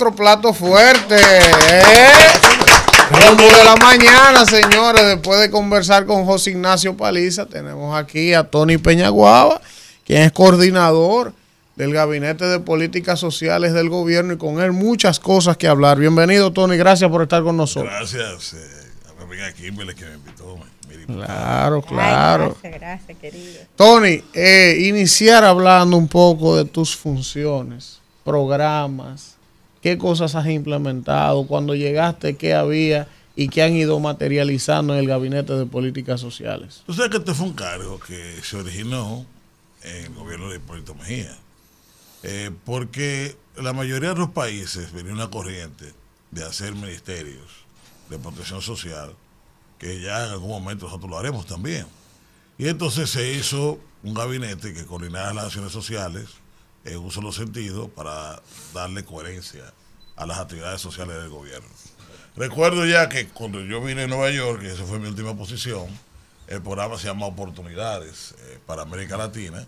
otro plato fuerte. ¿eh? de la mañana, señores, después de conversar con José Ignacio Paliza, tenemos aquí a Tony Peñaguaba, quien es coordinador del Gabinete de Políticas Sociales del Gobierno y con él muchas cosas que hablar. Bienvenido, Tony, gracias por estar con nosotros. Gracias. Eh, que me invitó. Claro, claro. gracias, gracias, querido. Tony, eh, iniciar hablando un poco de tus funciones, programas, qué cosas has implementado, cuando llegaste, qué había y qué han ido materializando en el Gabinete de Políticas Sociales. Tú sabes que este fue un cargo que se originó en el gobierno de Hipólito Mejía, eh, porque la mayoría de los países venía una corriente de hacer ministerios de protección social, que ya en algún momento nosotros lo haremos también. Y entonces se hizo un gabinete que coordinaba las acciones sociales, en un solo sentido para darle coherencia a las actividades sociales del gobierno. Recuerdo ya que cuando yo vine a Nueva York, y esa fue mi última posición, el programa se llama Oportunidades eh, para América Latina,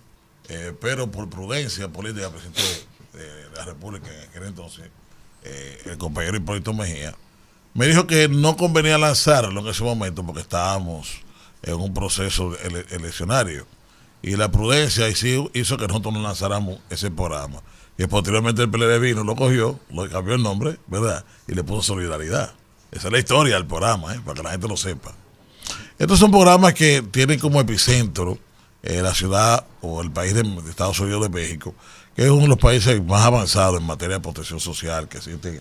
eh, pero por prudencia política presidente eh, de la República en aquel entonces, el compañero Hipólito Mejía, me dijo que no convenía lanzarlo en ese momento porque estábamos en un proceso eleccionario y la prudencia hizo que nosotros no lanzáramos ese programa. Y posteriormente el PLD vino, lo cogió, lo cambió el nombre, ¿verdad? Y le puso solidaridad. Esa es la historia del programa, ¿eh? para que la gente lo sepa. Estos son programas que tienen como epicentro eh, la ciudad o el país de, de, Estados Unidos de México, que es uno de los países más avanzados en materia de protección social que existe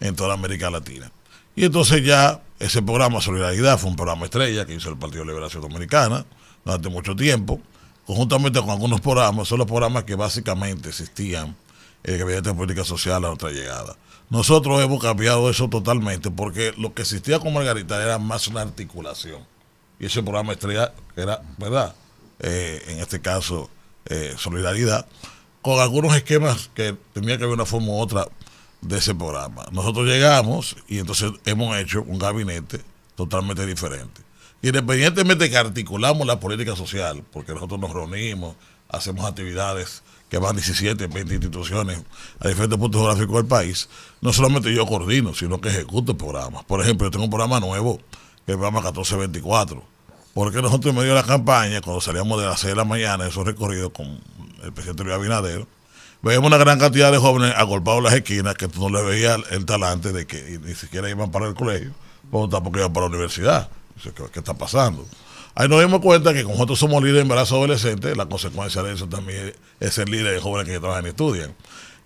en toda América Latina. Y entonces ya ese programa Solidaridad fue un programa estrella que hizo el Partido de Liberación Dominicana durante mucho tiempo conjuntamente con algunos programas, son los programas que básicamente existían en eh, el Gabinete de Política Social a nuestra llegada. Nosotros hemos cambiado eso totalmente porque lo que existía con Margarita era más una articulación. Y ese programa estrella era, ¿verdad? Eh, en este caso, eh, Solidaridad, con algunos esquemas que tenía que haber una forma u otra de ese programa. Nosotros llegamos y entonces hemos hecho un gabinete totalmente diferente. Independientemente de que articulamos la política social, porque nosotros nos reunimos, hacemos actividades que van 17, 20 instituciones a diferentes puntos geográficos del país, no solamente yo coordino, sino que ejecuto programas. Por ejemplo, yo tengo un programa nuevo, que es el programa 1424, porque nosotros en medio de la campaña, cuando salíamos de las 6 de la mañana, esos recorridos con el presidente Luis Abinader, veíamos una gran cantidad de jóvenes agolpados en las esquinas, que tú no le veías el talante de que ni siquiera iban para el colegio, porque tampoco iban para la universidad. ¿Qué está pasando? Ahí nos dimos cuenta que nosotros somos líderes de embarazo adolescente, la consecuencia de eso también es ser líderes de jóvenes que trabajan y estudian.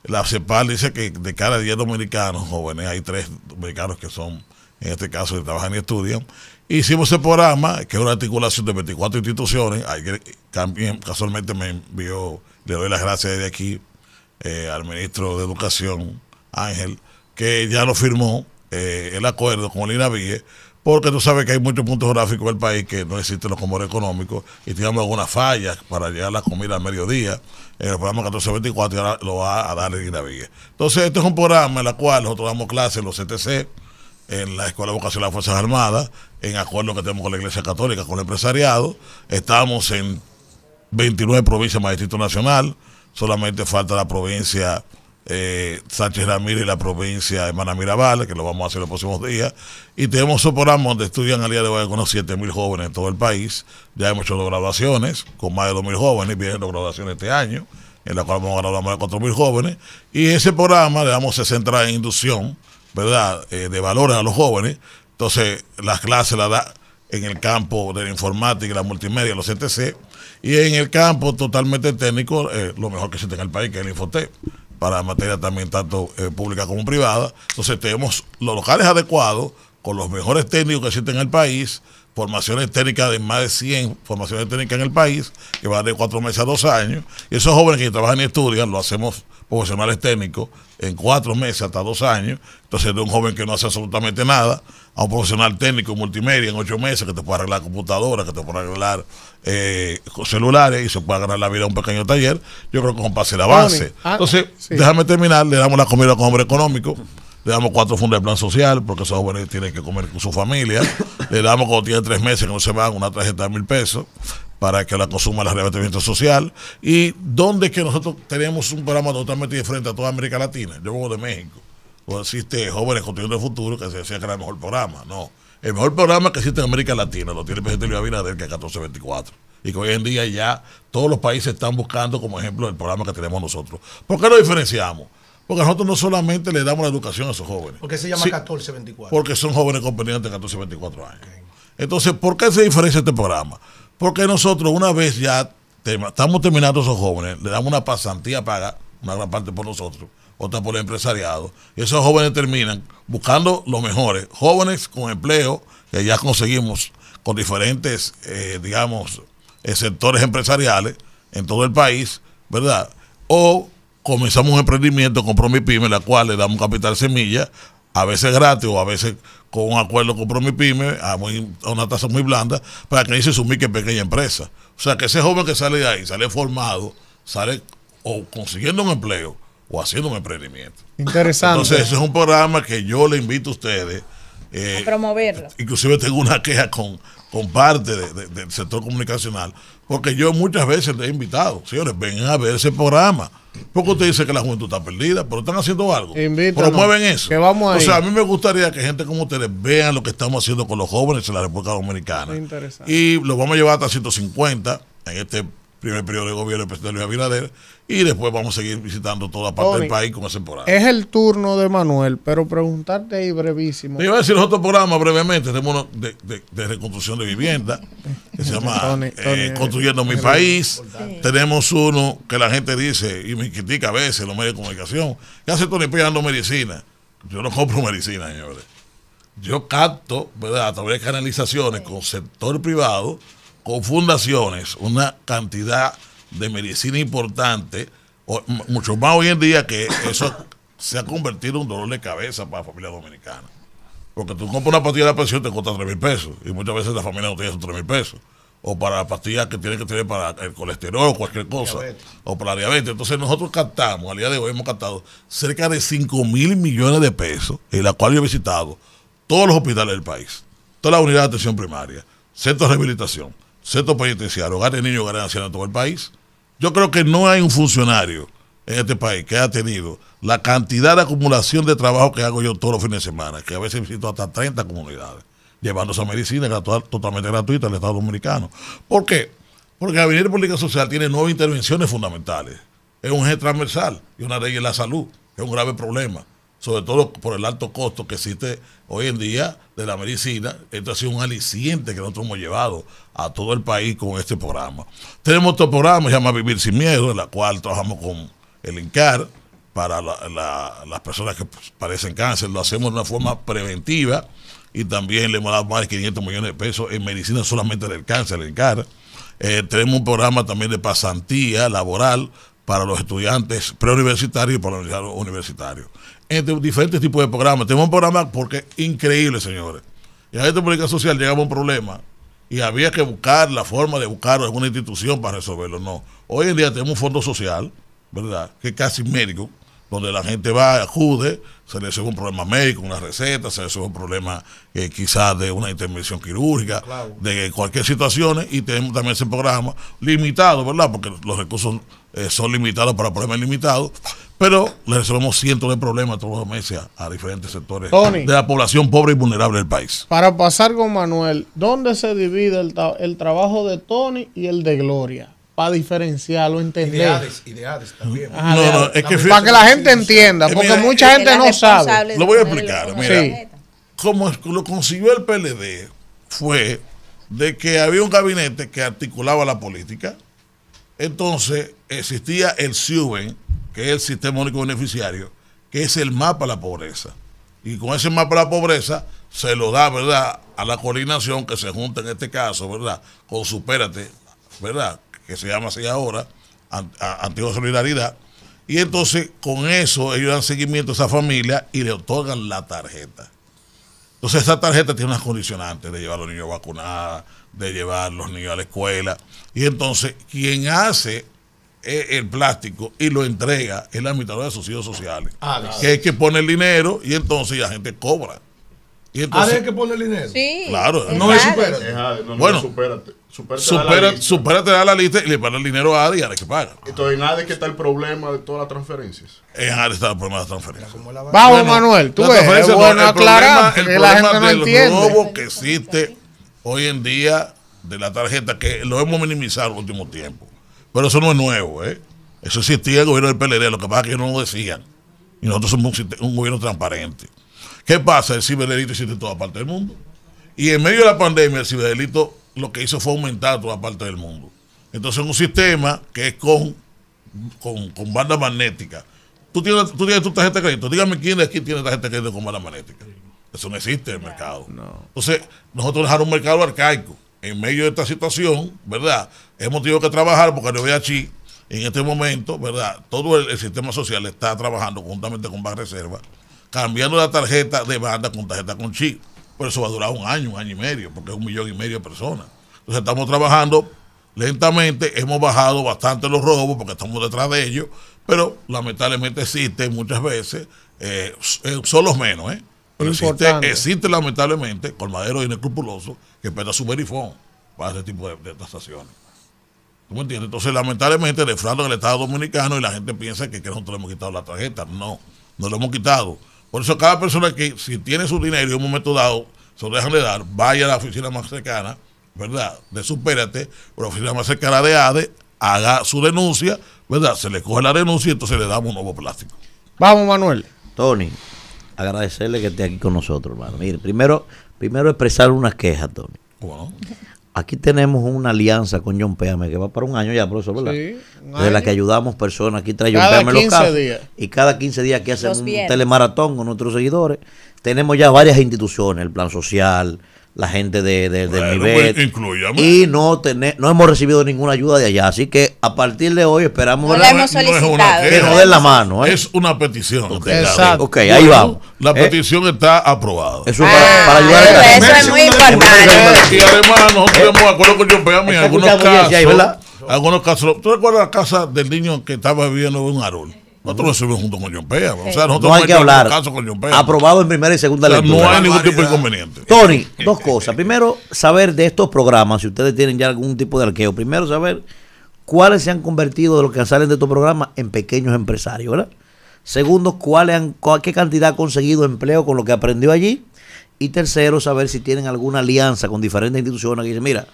La CEPAL dice que de cada 10 dominicanos jóvenes, hay 3 dominicanos que son, en este caso, que trabajan y estudian. Hicimos ese programa, que es una articulación de 24 instituciones. también casualmente me envió, le doy las gracias desde aquí eh, al ministro de Educación, Ángel, que ya lo firmó eh, el acuerdo con Lina Ville porque tú sabes que hay muchos puntos geográficos del país que no existen los comores económicos y tenemos algunas fallas para llegar la comida al mediodía. En el programa 1424 lo va a dar en Villa. Entonces, este es un programa en el cual nosotros damos clases en los CTC, en la Escuela de Vocacional de las Fuerzas Armadas, en acuerdo que tenemos con la Iglesia Católica, con el empresariado. Estamos en 29 provincias más Distrito Nacional, solamente falta la provincia eh, Sánchez Ramírez y la provincia de Hermana que lo vamos a hacer los próximos días. Y tenemos un programa donde estudian al día de hoy con unos 7.000 jóvenes en todo el país. Ya hemos hecho dos graduaciones con más de 2.000 jóvenes, vienen dos graduaciones este año, en la cual vamos a graduar más de 4.000 jóvenes. Y ese programa, le digamos, se centra en inducción, ¿verdad?, eh, de valores a los jóvenes. Entonces, las clases las da en el campo de la informática y la multimedia, los CTC, y en el campo totalmente técnico, eh, lo mejor que existe en el país, que es el Infotech para materia también tanto eh, pública como privada. Entonces tenemos los locales adecuados, con los mejores técnicos que existen en el país, formaciones técnicas de más de 100 formaciones técnicas en el país, que van de cuatro meses a dos años. Y esos jóvenes que trabajan y estudian lo hacemos profesionales técnicos, en cuatro meses hasta dos años. Entonces, de un joven que no hace absolutamente nada, a un profesional técnico multimedia en ocho meses que te puede arreglar computadoras, que te puede arreglar eh, celulares y se puede ganar la vida en un pequeño taller, yo creo que es pase la avance. Ah, entonces, déjame terminar, le damos la comida con hombre económico le damos cuatro fondos de plan social, porque esos jóvenes tienen que comer con su familia, le damos cuando tiene tres meses que no se van una tarjeta de mil pesos, para que la consuma el arrebatamiento social. Y donde es que nosotros tenemos un programa totalmente diferente a toda América Latina. Yo vengo de México. O pues existe Jóvenes Construyendo el Futuro, que se decía que era el mejor programa. No. El mejor programa que existe en América Latina lo tiene el presidente Luis Abinader, que es 1424. Y que hoy en día ya todos los países están buscando como ejemplo el programa que tenemos nosotros. ¿Por qué lo diferenciamos? Porque nosotros no solamente le damos la educación a esos jóvenes. ¿Por qué se llama 14 1424. Porque son jóvenes competentes de 14 24 años. Entonces, ¿por qué se diferencia este programa? Porque nosotros, una vez ya estamos terminando esos jóvenes, le damos una pasantía paga, una gran parte por nosotros, otra por el empresariado. Y esos jóvenes terminan buscando los mejores, jóvenes con empleo que ya conseguimos con diferentes, eh, digamos, eh, sectores empresariales en todo el país, ¿verdad? O comenzamos un emprendimiento con pyme, la cual le damos capital semilla, a veces gratis o a veces con un acuerdo con Promipyme a, a una tasa muy blanda para que ahí se sumique pequeña empresa. O sea, que ese joven que sale de ahí, sale formado, sale o consiguiendo un empleo o haciendo un emprendimiento. Interesante. Entonces, ese es un programa que yo le invito a ustedes. Eh, a promoverlo. Inclusive tengo una queja con, con parte del sector comunicacional, porque yo muchas veces les he invitado, señores, vengan a ver ese programa. Porque usted dice que la juventud está perdida, pero están haciendo algo. Promueven eso. vamos o sea, a mí me gustaría que gente como ustedes vean lo que estamos haciendo con los jóvenes en la República Dominicana. Y los vamos a llevar hasta 150 en este primer periodo de gobierno del presidente Luis Abinader, y después vamos a seguir visitando toda parte del país como temporada. Es el turno de Manuel, pero preguntarte ahí brevísimo. Yo iba a decir otro programa brevemente, tenemos uno de, reconstrucción de vivienda, que se llama eh, Construyendo mi país. Tenemos uno que la gente dice, y me critica a veces los medios de comunicación, ¿Qué hace Tony Pérez dando medicina. Yo no compro medicina, señores. Yo capto, ¿verdad?, a través de canalizaciones con sector privado con fundaciones una cantidad de medicina importante, mucho más hoy en día que eso se ha convertido en un dolor de cabeza para la familia dominicana. Porque tú compras una pastilla de presión te cuesta 3 mil pesos y muchas veces la familia no tiene esos 3 mil pesos. O para la pastilla que tiene que tener para el colesterol o cualquier cosa. O para la diabetes. Entonces nosotros captamos, al día de hoy hemos captado cerca de 5 mil millones de pesos, en la cual yo he visitado todos los hospitales del país, todas las unidades de atención primaria, centros de rehabilitación, centro penitenciario, hogares niños, hogares ancianos en todo el país. Yo creo que no hay un funcionario en este país que haya tenido la cantidad de acumulación de trabajo que hago yo todos los fines de semana, que a veces visito hasta 30 comunidades, llevando esa medicina totalmente gratuita al Estado Dominicano. ¿Por qué? Porque la Avenida pública Política Social tiene nueve intervenciones fundamentales. Es un eje transversal y una ley en la salud. Es un grave problema sobre todo por el alto costo que existe hoy en día de la medicina. Esto ha sido un aliciente que nosotros hemos llevado a todo el país con este programa. Tenemos otro programa, se llama Vivir sin Miedo, en la cual trabajamos con el INCAR para las personas que padecen cáncer. Lo hacemos de una forma preventiva y también le hemos dado más de 500 millones de pesos en medicina solamente del cáncer, el INCAR. Eh, tenemos un programa también de pasantía laboral para los estudiantes preuniversitarios y para los universitarios. ...entre diferentes tipos de programas. Tenemos un programa porque es increíble, señores. Y a esta política social llegaba un problema y había que buscar la forma de buscar alguna institución para resolverlo. No. Hoy en día tenemos un fondo social, ¿verdad? Que es casi médico, donde la gente va, acude, se le sube un problema médico, una receta, se le sube un problema eh, quizás de una intervención quirúrgica, de cualquier situación, y tenemos también ese programa limitado, ¿verdad? Porque los recursos eh, son limitados para problemas limitados, pero le resolvemos cientos de problemas todos los meses a, diferentes sectores de la población pobre y vulnerable del país. Para pasar con Manuel, ¿dónde se divide el, trabajo de Tony y el de Gloria? para diferenciarlo, entender. Ideales, también. Ah, no, no, es que para que la gente entienda, porque mucha gente no sabe. Lo voy a explicar. Mira, como lo consiguió el PLD fue de que había un gabinete que articulaba la política. Entonces existía el SUBEN, que es el Sistema Único Beneficiario, que es el mapa de la pobreza. Y con ese mapa de la pobreza se lo da, ¿verdad?, a la coordinación que se junta en este caso, ¿verdad?, con Supérate, ¿verdad?, que se llama así ahora, Antigua Solidaridad. Y entonces con eso ellos dan seguimiento a esa familia y le otorgan la tarjeta. Entonces esa tarjeta tiene unas condicionantes de llevar a los niños vacunados, de llevar a los niños a la escuela. Y entonces quien hace el plástico y lo entrega en la mitad de subsidios sociales. Ah, que es que pone el dinero y entonces la gente cobra. Y ah, entonces, es que pone el dinero. Sí, claro, no es bueno, supérate. Supérate, supera, da la lista y le paga el dinero a adi y ADE que paga. Entonces, en ADE que está el problema de todas las transferencias. En ADE está el problema de las transferencias. Vamos, Manuel, tú ves, bueno no, aclarar, el problema, del robo que existe hoy en día de la tarjeta, que lo hemos minimizado en el último tiempo. Pero eso no es nuevo, ¿eh? Eso existía el gobierno del PLD, lo que pasa es que no lo decían. Y nosotros somos un, gobierno transparente. ¿Qué pasa? El ciberdelito existe en toda parte del mundo. Y en medio de la pandemia, el ciberdelito lo que hizo fue aumentar toda parte del mundo. Entonces, un sistema que es con, con, banda magnética. ¿Tú tienes, tu tarjeta de crédito. Dígame quién es aquí tiene tarjeta de crédito con banda magnética. Eso no existe en el mercado. Entonces, nosotros dejamos un mercado arcaico en medio de esta situación, ¿verdad? Hemos tenido que trabajar porque no CHI en este momento, ¿verdad? Todo el, sistema social está trabajando juntamente con Reserva, cambiando la tarjeta de banda con tarjeta con chip. Pero eso va a durar un año, un año y medio, porque es un millón y medio de personas. Entonces estamos trabajando lentamente, hemos bajado bastante los robos porque estamos detrás de ellos, pero lamentablemente existen muchas veces, eh, son los menos, ¿eh? Pero existe, existe, lamentablemente colmadero inescrupuloso que perda su verifón para ese tipo de, tasaciones. ¿Tú me entiendes? Entonces, lamentablemente, defraudan el Estado Dominicano y la gente piensa que, nosotros le hemos quitado la tarjeta. No, no lo hemos quitado. Por eso, cada persona que, si tiene su dinero y en un momento dado se lo dejan de dar, vaya a la oficina más cercana, ¿verdad? De Supérate, la oficina más cercana de ADE, haga su denuncia, ¿verdad? Se le coge la denuncia y entonces le damos un nuevo plástico. Vamos, Manuel. Tony agradecerle que esté aquí con nosotros, hermano. Mire, primero, primero expresar unas quejas, Tony. Wow. Aquí tenemos una alianza con John Péame que va para un año ya, profesor, ¿verdad? Sí, de la que ayudamos personas. Aquí trae John Péame los casos. Y cada 15 días que hacemos un telemaratón con nuestros seguidores. Tenemos ya varias instituciones, el Plan Social, la gente de, de nivel. Pues, y no tener, no hemos recibido ninguna ayuda de allá. Así que a partir de hoy esperamos no la, hemos no que nos den la mano. ¿eh? Es una petición. Okay, Exacto. ahí vamos. La eh, petición está aprobada. Eso es ah, muy importante. Y además nosotros tenemos acuerdo con John Peami en algunos casos. algunos ¿Tú recuerdas la casa del niño que estaba viviendo un árbol? Nosotros lo subimos junto con John Pea. O sea, no hay que hablar. Aprobado en primera y segunda lectura. No hay ningún tipo de inconveniente. Tony, dos cosas. Primero, saber de estos programas, si ustedes tienen ya algún tipo de arqueo. Primero, saber cuáles se han convertido de los que salen de estos programas en pequeños empresarios, ¿verdad? Segundo, cuáles han, qué cantidad ha conseguido empleo con lo que aprendió allí. Y tercero, saber si tienen alguna alianza con diferentes instituciones que dicen, mira,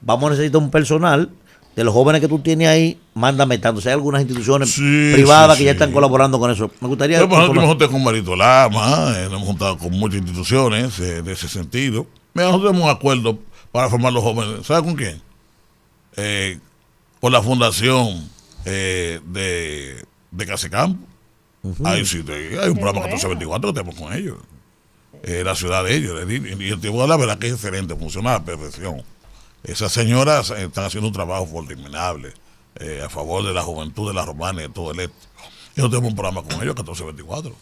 vamos a necesitar un personal de los jóvenes que tú tienes ahí, mándame tanto. hay algunas instituciones privadas que ya están colaborando con eso. Me gustaría. nosotros hemos juntado con Marito Lama, eh, nos hemos juntado con muchas instituciones eh, de ese sentido. Mira, nosotros tenemos un acuerdo para formar los jóvenes. ¿Sabes con quién? con eh, la fundación de, de Casecampo. Ahí sí, hay un programa 1424 que tenemos con ellos. la ciudad de ellos. Y el tipo, la verdad, que es excelente, funciona a la perfección. Esas señoras eh, están haciendo un trabajo formidable eh, a favor de la juventud de la romana y de todo el este. Yo tenemos un programa con ellos, 1424.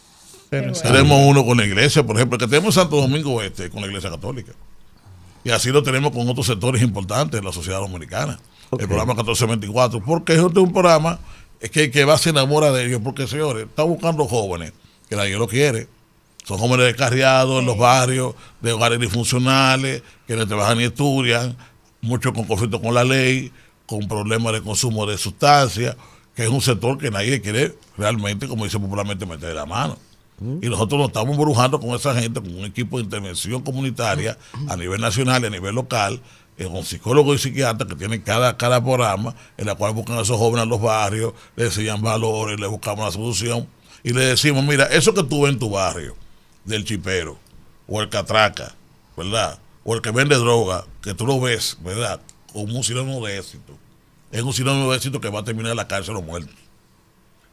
Tenemos uno con la iglesia, por ejemplo, que tenemos Santo Domingo Este con la iglesia católica. Y así lo tenemos con otros sectores importantes de la sociedad dominicana. El programa 1424, porque es un programa que, que va se enamora de ellos, porque señores, está buscando jóvenes, que nadie lo quiere. Son jóvenes descarriados en los barrios, de hogares disfuncionales, que no trabajan ni estudian, muchos con conflicto con la ley, con problemas de consumo de sustancias, que es un sector que nadie quiere realmente, como dice popularmente, meter la mano. Mm. Y nosotros nos estamos brujando con esa gente, con un equipo de intervención comunitaria a nivel nacional y a nivel local, eh, con psicólogos y psiquiatras que tienen cada, programa, en la cual buscan a esos jóvenes en los barrios, les enseñan valores, les buscamos la solución y les decimos, mira, eso que tú ves en tu barrio, del chipero o el catraca, ¿verdad? o el que vende droga, que tú lo ves, ¿verdad? Como un sinónimo de éxito. Es un sinónimo de éxito que va a terminar en la cárcel o muerto.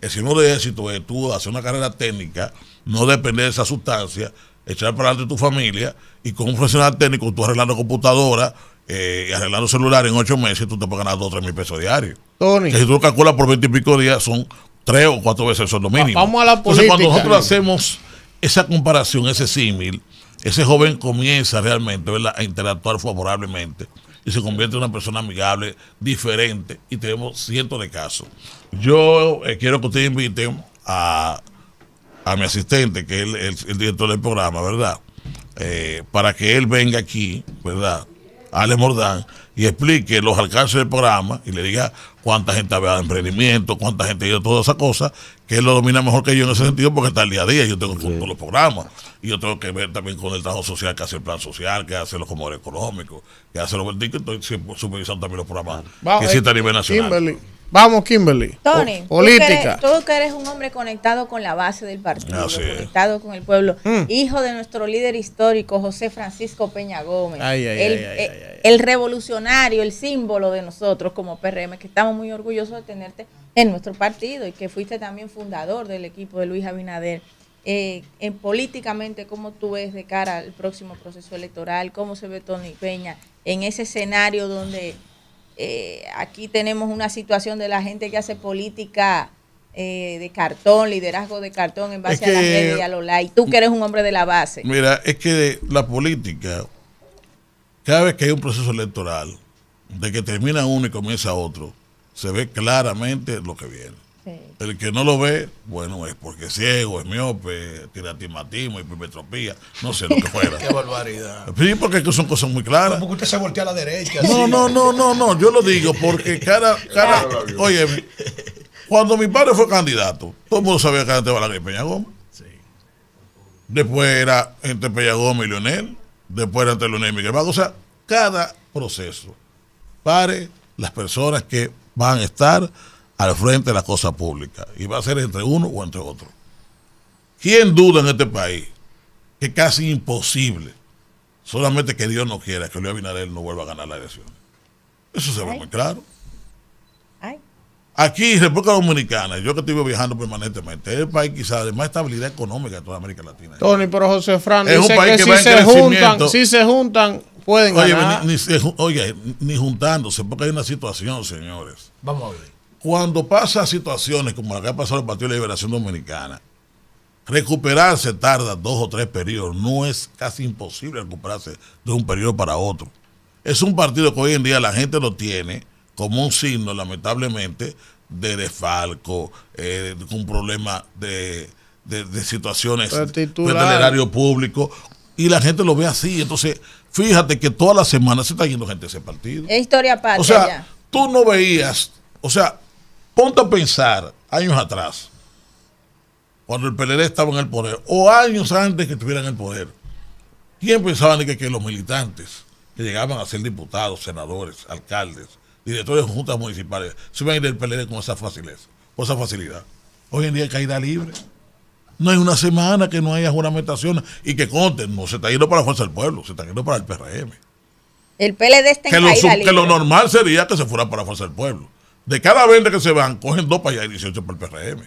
El sinónimo de éxito es tú hacer una carrera técnica, no depender de esa sustancia, echar para adelante tu familia y con un profesional técnico tú arreglando computadora eh, y arreglando celular en ocho meses tú te puedes ganar dos o tres mil pesos diarios. Tony. Que si tú calculas por 20 y pico días son tres o cuatro veces el sueldo mínimo. Vamos a la política. Entonces cuando nosotros hacemos esa comparación, ese símil, ese joven comienza realmente a interactuar favorablemente y se convierte en una persona amigable, diferente, y tenemos cientos de casos. Yo eh, quiero que usted inviten a, mi asistente, que es el, director del programa, ¿verdad? Eh, para que él venga aquí, ¿verdad? Alex Mordán y explique los alcances del programa y le diga cuánta gente había de emprendimiento, cuánta gente dio todas esas cosas que él lo domina mejor que yo en ese sentido porque está el día a día, yo tengo todos los programas y yo tengo que ver también con el trabajo social que hace el plan social, que hace los comodores económicos, que hace los verdictos estoy supervisando también los programas Vamos, a eh, nivel nacional. Kimberly. Vamos, Kimberly. Tony, política. Tú que, eres, un hombre conectado con la base del partido, conectado con el pueblo, mm. hijo de nuestro líder histórico, José Francisco Peña Gómez, eh, el revolucionario, el símbolo de nosotros como PRM, que estamos muy orgullosos de tenerte en nuestro partido y que fuiste también fundador del equipo de Luis Abinader. Eh, en políticamente, ¿cómo tú ves de cara al próximo proceso electoral? ¿Cómo se ve Tony Peña en ese escenario donde eh, aquí tenemos una situación de la gente que hace política eh, de cartón, liderazgo de cartón en base a la y a lo likes Tú que eres un hombre de la base. Mira, es que la política, cada vez que hay un proceso electoral, de que termina uno y comienza otro, se ve claramente lo que viene. El que no lo ve, bueno, es porque es ciego, es miope, tiene y hipermetropía, no sé lo que fuera. Qué barbaridad. Sí, porque son cosas muy claras. Porque usted se voltea a la derecha. No, no, no, no, no, yo lo digo porque cada cara, oye, cuando mi padre fue candidato, todo el mundo sabía que antes Balaguer Peña Gómez. Sí. Después era entre Peña Gómez y Leonel, después era entre Leonel y Miguel Vago. O sea, cada proceso, pare las personas que van a estar al frente de la cosa pública. Y va a ser entre uno o entre otro. ¿Quién duda en este país que es casi imposible, solamente que Dios no quiera, que Luis Abinader no vuelva a ganar la elección? Eso se ve muy claro. Aquí, República Dominicana, yo que estuve viajando permanentemente, es el país quizás de más estabilidad económica de toda América Latina. Tony, pero José Fran, es un país que, si, se juntan, si se juntan Oye, ni, oye, juntándose, porque hay una situación, señores. Vamos a ver. Cuando pasa situaciones como la que ha pasado el Partido de Liberación Dominicana, recuperarse tarda dos o tres periodos. No es casi imposible recuperarse de un periodo para otro. Es un partido que hoy en día la gente lo tiene como un signo, lamentablemente, de desfalco, eh, un problema de, de, de situaciones del erario público, y la gente lo ve así. Entonces, fíjate que todas las semanas se está yendo gente a ese partido. Es historia para O sea, tú no veías, o sea, ponte a pensar años atrás, cuando el PLD estaba en el poder, o años antes que estuvieran en el poder, ¿quién pensaba que, que los militantes que llegaban a ser diputados, senadores, alcaldes, directores de juntas municipales, se iban a ir del PLD con esa facilidad? Con esa facilidad. Hoy en día caída libre. No hay una semana que no haya juramentación y que conten, no se está yendo para la Fuerza del Pueblo, se está yendo para el PRM. El PLD está en que, lo, que lo normal sería que se fuera para la Fuerza del Pueblo. De cada vez que se van, cogen dos para allá y 18 para el PRM.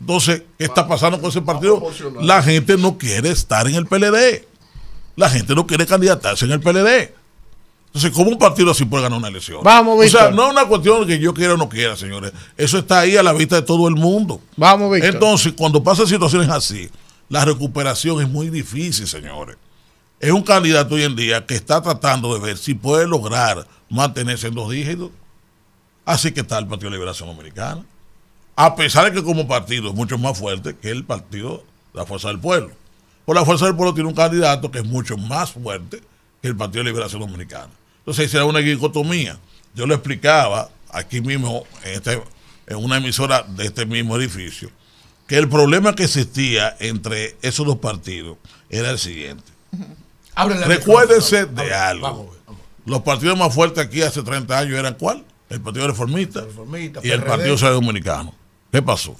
Entonces, ¿qué está pasando con ese partido? La gente no quiere estar en el PLD. La gente no quiere candidatarse en el PLD. Entonces, ¿cómo un partido así puede ganar una elección? Vamos, Víctor. O sea, no es una cuestión de que yo quiera o no quiera, señores. Eso está ahí a la vista de todo el mundo. Vamos, Víctor. Entonces, cuando pasan situaciones así, la recuperación es muy difícil, señores. Es un candidato hoy en día que está tratando de ver si puede lograr mantenerse en dos dígitos. Así que está el Partido de Liberación Dominicana. A pesar de que como partido es mucho más fuerte que el partido de la Fuerza del Pueblo. Por la Fuerza del Pueblo tiene un candidato que es mucho más fuerte que el Partido de Liberación Dominicana. Entonces hiciera una dicotomía. Yo lo explicaba aquí mismo, este, en, una emisora de este mismo edificio, que el problema que existía entre esos dos partidos era el siguiente. Recuérdense de algo. Los partidos más fuertes aquí hace 30 años eran cuál? El Partido Reformista, y el Partido Social Dominicano. ¿Qué pasó?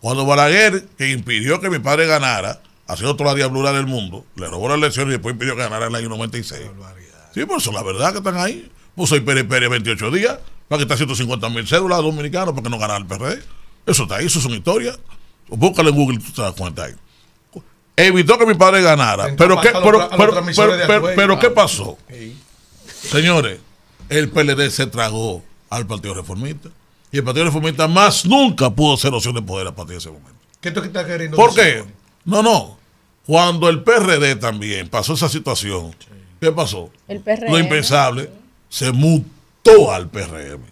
Cuando Balaguer, que impidió que mi padre ganara, haciendo toda la diablura del mundo, le robó la elección y después impidió que ganara en el año 96. Sí, por eso la verdad que están ahí. Pues soy Pérez 28 días, para que está 150 mil cédulas dominicanos para que no gane el PRD. Eso está ahí, eso es una historia. Búscale en Google tú te das cuenta ahí. Evitó que mi padre ganara. Pero qué, pero, ah, ¿qué pasó? Señores, el PLD se tragó al Partido Reformista. Y el Partido Reformista más nunca pudo ser opción de poder a partir de ese momento. ¿Qué que está queriendo ¿Por qué? No, no. Cuando el PRD también pasó esa situación, ¿Qué pasó? Lo impensable se mutó al PRM.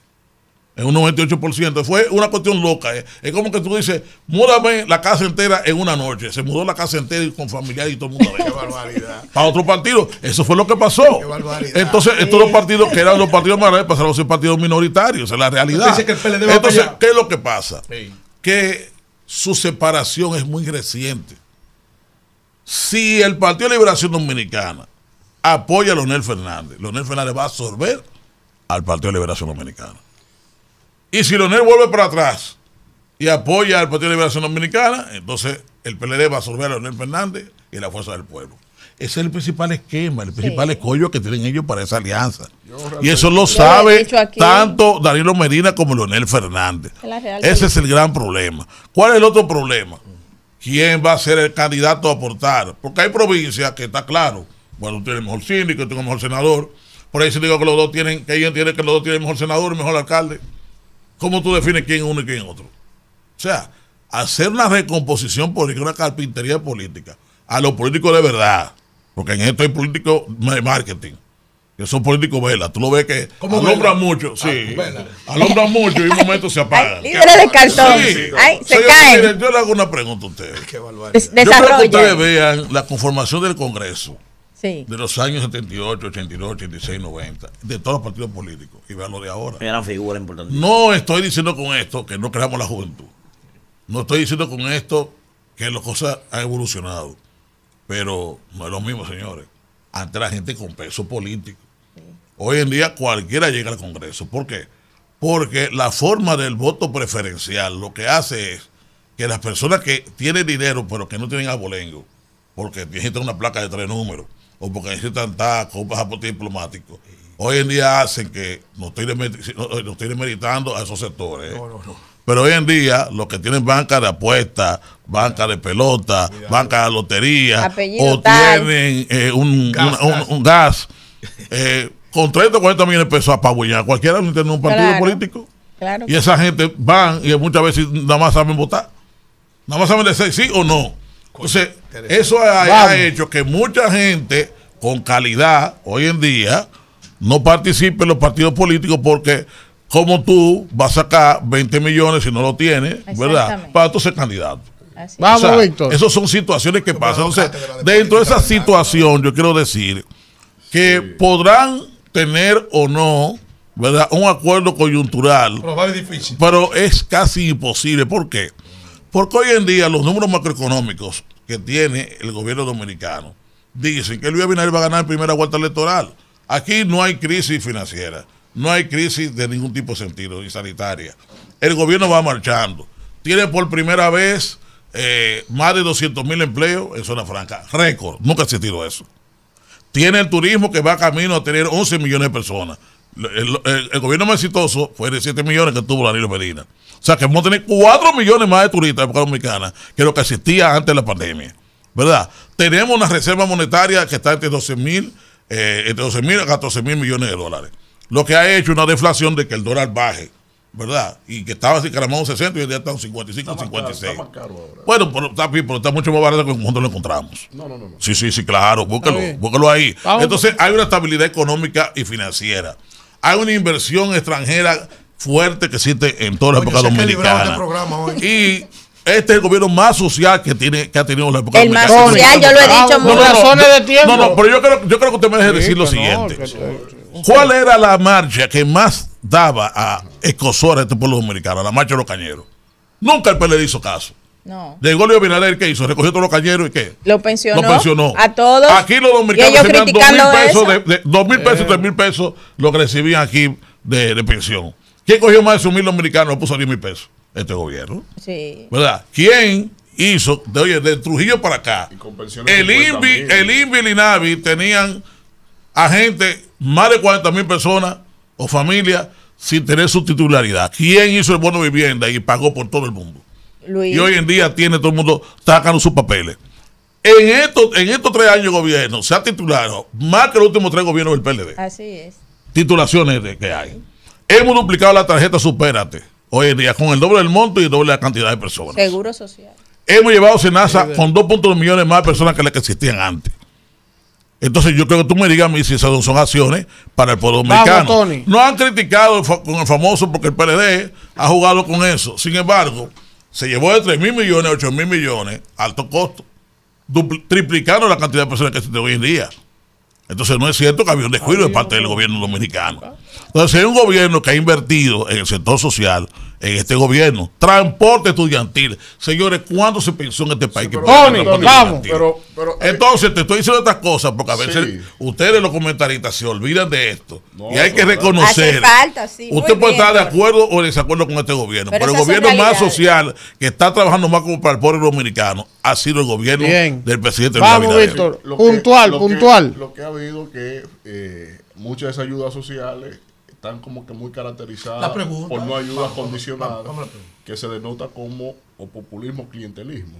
En un 98%. Fue una cuestión loca. Eh. Es como que tú dices, múdame la casa entera en una noche. Se mudó la casa entera y con familiares y todo el mundo. Qué barbaridad. Para otro partido. Eso fue lo que pasó. Entonces, estos partidos que eran los partidos más grandes pasaron a ser partidos minoritarios. Es la realidad. Entonces, ¿qué es lo que pasa? Que su separación es muy reciente. Si el Partido de Liberación Dominicana apoya a Leonel Fernández. Leonel Fernández va a absorber al Partido de Liberación Dominicana. Y si Leonel vuelve para atrás y apoya al Partido de Liberación Dominicana, entonces el PLD va a absorber a Leonel Fernández y la Fuerza del Pueblo. Ese es el principal esquema, el principal escollo que tienen ellos para esa alianza. Y eso lo sabe tanto Danilo Medina como Leonel Fernández. Ese es el gran problema. ¿Cuál es el otro problema? ¿Quién va a ser el candidato a aportar? Porque hay provincias que está claro, bueno, tiene mejor síndico, yo tengo mejor senador. Por ahí se digo que los dos tienen, que ellos tiene que los dos tienen mejor senador mejor alcalde. ¿Cómo tú defines quién es uno y quién es otro? O sea, hacer una recomposición política, una carpintería política, a los políticos de verdad. Porque en esto hay políticos de marketing. Que son políticos vela. Tú lo ves que alumbran mucho. sí. Ah, alumbran mucho y un momento se apagan. Líderes de cartón. ahí se yo le hago una pregunta a ustedes. Qué que la conformación del Congreso de los años 78, 82, 86, 90, de todos los partidos políticos, y vean lo de ahora. Era una figura importante. No estoy diciendo con esto que no creamos la juventud. No estoy diciendo con esto que las cosas han evolucionado. Pero no es lo mismo, señores. Ante la gente con peso político. Hoy en día cualquiera llega al Congreso. ¿Por qué? Porque la forma del voto preferencial lo que hace es que las personas que tienen dinero pero que no tienen abolengo, porque tienen una placa de tres números, o porque necesitan con un pasaporte diplomático. Hoy en día hacen que no estoy, eh, no a esos sectores. ¿eh? Pero hoy en día, los que tienen banca de apuestas, banca de pelota, banca de lotería, o tienen eh, un, gas, con 30 o 40 millones de pesos A Cualquiera tiene un partido político. Y esa gente van y muchas veces nada más saben votar. Nada más saben decir sí o no. Entonces, eso ha, hecho que mucha gente con calidad hoy en día no participe en los partidos políticos porque como tú vas a sacar 20 millones si no lo tienes, ¿verdad? Para tú ser candidato. Vamos, Esas son situaciones que pasan. dentro de esa situación, yo quiero decir que podrán tener o no, ¿verdad? Un acuerdo coyuntural. difícil. pero es casi imposible. ¿Por qué? Porque hoy en día los números macroeconómicos que tiene el gobierno dominicano dicen que Luis Abinader va a ganar en primera vuelta electoral. Aquí no hay crisis financiera, no hay crisis de ningún tipo de sentido, ni sanitaria. El gobierno va marchando. Tiene por primera vez eh, más de 200 mil empleos en zona franca. Récord, nunca ha existido eso. Tiene el turismo que va camino a tener 11 millones de personas. El, gobierno más exitoso fue de 7 millones que tuvo Danilo Medina. O sea que vamos a tener 4 millones más de turistas dominicana que lo que existía antes de la pandemia. ¿Verdad? Tenemos una reserva monetaria que está entre 12 mil eh, entre 12 mil a 14 mil millones de dólares. Lo que ha hecho una deflación de que el dólar baje. ¿verdad? Y que estaba así, 60 y hoy día está en 55, o 56. está Bueno, pero está, pero está mucho más barato que cuando lo encontramos. No, no, no, Sí, sí, sí, claro, búscalo, búscalo ahí. Entonces, pues. hay una estabilidad económica y financiera hay una inversión extranjera fuerte que existe en toda la época dominicana. Este y este es el gobierno más social que tiene que ha tenido la época dominicana. El más social, yo lo he dicho ah, no, muchas no, de tiempo. No, no, pero yo creo, que usted me deje decir lo siguiente. ¿Cuál era la marcha que más daba a escosor a este pueblo dominicano? La marcha de los cañeros. Nunca el PLD hizo caso. No. golio Leo ¿qué hizo? Recogió todos los cañeros y qué? Lo pensionó. A todos. Aquí los dominicanos dos mil pesos, de, dos mil pesos, eh. tres mil pesos, lo que recibían aquí de, pensión. ¿Quién cogió más de sus mil dominicanos? Lo puso a mil pesos. Este gobierno. ¿Verdad? ¿Quién hizo, de, oye, de Trujillo para acá? El INVI, el y el INAVI tenían a gente, más de 40 mil personas o familias sin tener su titularidad. ¿Quién hizo el bono vivienda y pagó por todo el mundo? Y hoy en día tiene todo el mundo sacando sus papeles. En estos, en estos tres años de gobierno se ha titulado más que los últimos tres gobiernos del PLD. Así es. Titulaciones que hay. Hemos duplicado la tarjeta Supérate hoy en día con el doble del monto y el doble de la cantidad de personas. Seguro social. Hemos llevado Senasa con 2.2 millones más de personas que las que existían antes. Entonces yo creo que tú me digas si esas son acciones para el pueblo americano... No han criticado con el famoso porque el PLD ha jugado con eso. Sin embargo, se llevó de 3 mil millones a 8 mil millones, alto costo, triplicando la cantidad de personas que existen hoy en día. Entonces no es cierto que había un descuido de parte del gobierno dominicano. Entonces hay un gobierno que ha invertido en el sector social, en este gobierno. Transporte estudiantil. Señores, ¿cuándo se pensó en este país eh. Entonces, te estoy diciendo estas cosas porque a veces ustedes los comentaristas se olvidan de esto. y hay que reconocer. usted puede estar de acuerdo o en desacuerdo con este gobierno, pero, el gobierno más social que está trabajando más como para el pueblo dominicano ha sido el gobierno del presidente Vamos, puntual, puntual. lo que ha habido que eh, muchas de esas ayudas sociales como que muy caracterizadas por no ayudas condicionadas, que se denota como o populismo clientelismo.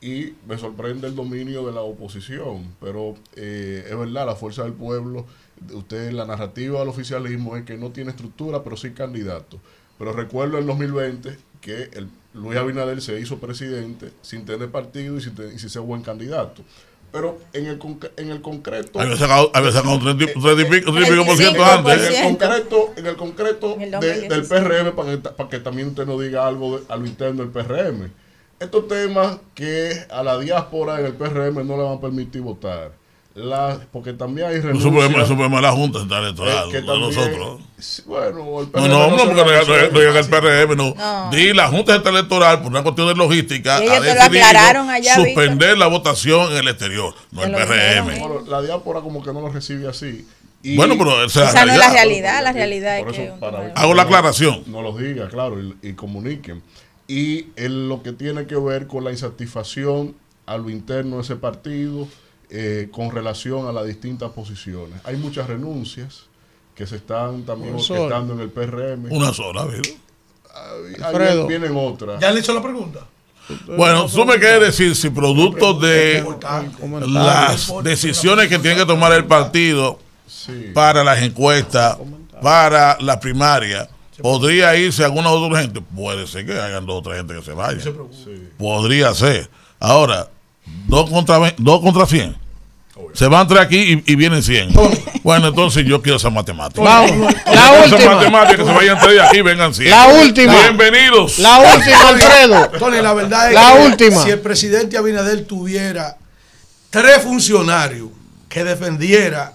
Y me sorprende el dominio de la oposición, pero eh, es verdad, la fuerza del pueblo, usted la narrativa del oficialismo es que no tiene estructura, pero sí candidato. Pero recuerdo en 2020 que el Luis Abinader se hizo presidente sin tener partido y y sin ser buen candidato pero en el, en el concreto. Había sacado, había sacado 30 eh, eh, eh, por ciento antes. En el concreto, en el concreto del PRM, para que, para que, también usted nos diga algo de, a lo interno del PRM. Estos temas que a la diáspora en el PRM no le van a permitir votar porque también hay renuncias. Eso, eso fue, la junta eh, electoral No nosotros. Bueno, No, no, porque no llega el PRM, no. Di la junta electoral por una cuestión de logística suspender la votación en el exterior, no el PRM. la diáspora como que no lo recibe así. bueno, pero esa, no es la realidad, la realidad hago la aclaración. No lo diga, claro, y, comuniquen. Y en eh, lo que tiene que ver con la insatisfacción a lo interno de ese partido eh, con relación a las distintas posiciones. Hay muchas renuncias que se están también orquestando en el PRM. Una sola, ¿verdad? Ahí vienen otras. ¿Ya le hecho la pregunta? Bueno, tú me quieres decir si producto de las decisiones que tiene que tomar el partido para las encuestas, para la primaria, podría irse alguna otra gente. Puede ser que hagan dos gente que se vaya. Podría ser. Ahora, 2 contra, 2 contra 100. Se van tres aquí y, y, vienen 100. Bueno, entonces yo quiero esa matemática. Vamos. La última. Esa matemática que se vayan tres de aquí y vengan 100. La última. Bienvenidos. La última, Alfredo. Tony, la verdad es la que última. si el presidente Abinader tuviera tres funcionarios que defendiera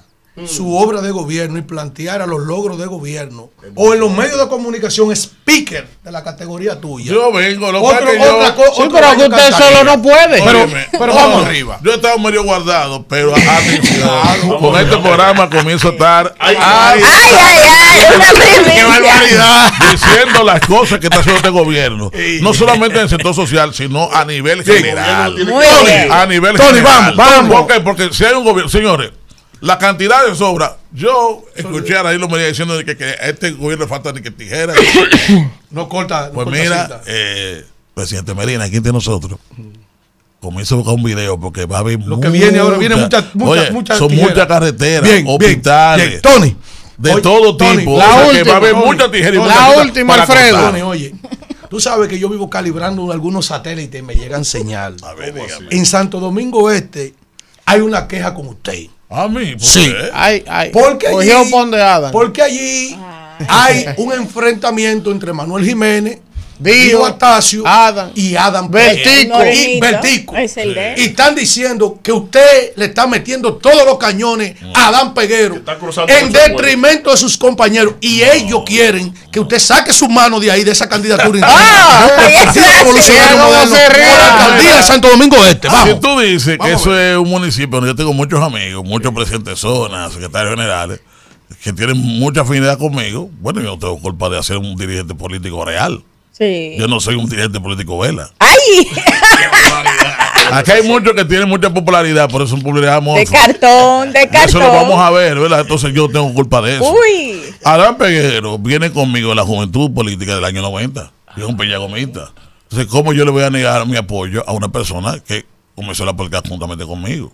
su mm. obra de gobierno y plantear A los logros de gobierno o en los medios de comunicación speaker de la categoría tuya. Yo vengo, lo otro, que yo... pero que usted solo no puede. Pero, vamos arriba. Yo estaba medio guardado, pero con este programa comienzo a estar... ¡Ay, ay, ay! ay, Diciendo las cosas que está haciendo este gobierno. No solamente en el sector social, sino a nivel general. A nivel general. vamos, vamos. porque si hay un gobierno... Señores, la cantidad de sobra. Yo escuché a Danilo María diciendo que, que, a este gobierno le falta ni que tijera. no corta. pues mira, eh, presidente Medina, aquí entre nosotros, Comienzo a buscar un video porque va a haber. Lo que viene ahora viene muchas, muchas, muchas Son muchas carreteras, hospitales. Bien, Tony. De todo tipo. La última, que va a haber muchas tijeras. la última, Alfredo. Tony, oye. Tú sabes que yo vivo calibrando algunos satélites y me llegan señal. A ver, en Santo Domingo Este hay una queja con usted. A mí, sí. Porque porque allí ah. hay un enfrentamiento entre Manuel Jiménez Dio Atasio y Adam Vertico. Y, y están diciendo que usted le está metiendo todos los cañones mm. a Adán Peguero en detrimento de sus compañeros. Y ellos quieren que usted saque su mano de ahí, de esa candidatura. ah, alcaldía de Santo Domingo Este. Si tú dices que eso es un municipio donde yo tengo muchos amigos, muchos presidentes de zonas, secretarios generales que tienen mucha afinidad conmigo, bueno, yo no tengo culpa de hacer un dirigente político real. Yo no soy un dirigente político vela. ¡Ay! Aquí hay muchos que tienen mucha popularidad, por eso un publicidad De cartón, de cartón. Eso lo vamos a ver, ¿verdad? Entonces yo tengo culpa de eso. Uy. Adán Peguero viene conmigo de la juventud política del año 90. es un peñagomista. Entonces, ¿cómo yo le voy a negar mi apoyo a una persona que comenzó la política juntamente conmigo?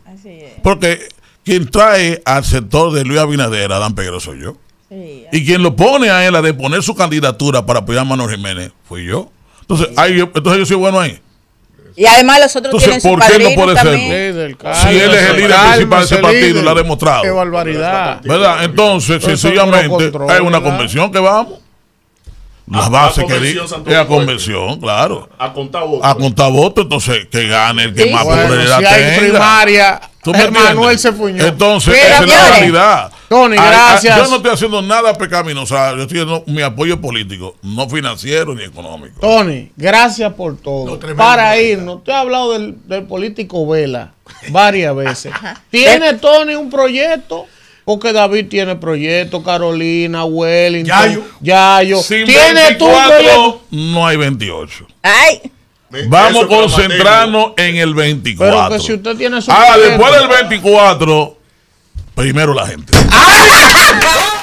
Porque quien trae al sector de Luis Abinader, Adán Peguero soy yo y quien lo pone a él a deponer su candidatura para apoyar a Manuel Jiménez fui yo. Entonces, ahí, entonces yo soy bueno ahí. Y además los otros Entonces, tienen ¿por qué no puede ser? si él es el líder principal de ese partido, y lo ha demostrado. Qué barbaridad. ¿Verdad? Entonces, sencillamente, es hay una convención que vamos. La base que dice es a este. convención, claro. A contar votos. A contar entonces que gane el que más bueno, tenga si hay primaria, Manuel Entonces, esa es la realidad. Tony, gracias. yo no estoy haciendo nada pecaminoso. yo estoy haciendo mi apoyo político, no financiero ni económico. Tony, gracias por todo. para Para irnos, te he hablado del, político Vela varias veces. ¿Tiene Tony un proyecto? Porque David tiene proyectos Carolina, Wellington, Yayo. Yayo. Sin ¿Tiene 24, No hay 28. ¡Ay! Vamos a concentrarnos en el 24. ah, después del 24, primero la gente. ¡Ah!